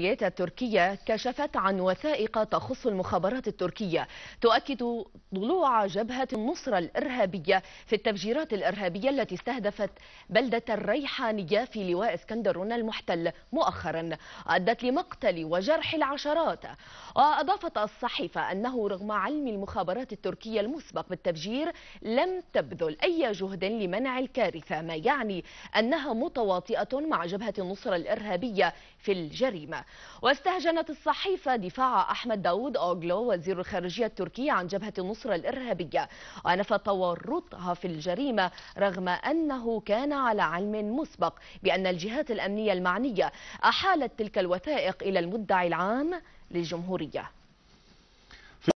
الجمهوريات التركية كشفت عن وثائق تخص المخابرات التركية تؤكد ضلوع جبهة النصرة الإرهابية في التفجيرات الإرهابية التي استهدفت بلدة الريحانية في لواء اسكندرون المحتل مؤخرا أدت لمقتل وجرح العشرات وأضافت الصحيفة أنه رغم علم المخابرات التركية المسبق بالتفجير لم تبذل أي جهد لمنع الكارثة ما يعني أنها متواطئة مع جبهة النصرة الإرهابية في الجريمة واستهجنت الصحيفة دفاع أحمد داود أوغلو وزير الخارجية التركي عن جبهة النصرة الإرهابية ونفى تورطها في الجريمة رغم أنه كان على علم مسبق بأن الجهات الأمنية المعنية أحالت تلك الوثائق إلى المدعي العام للجمهورية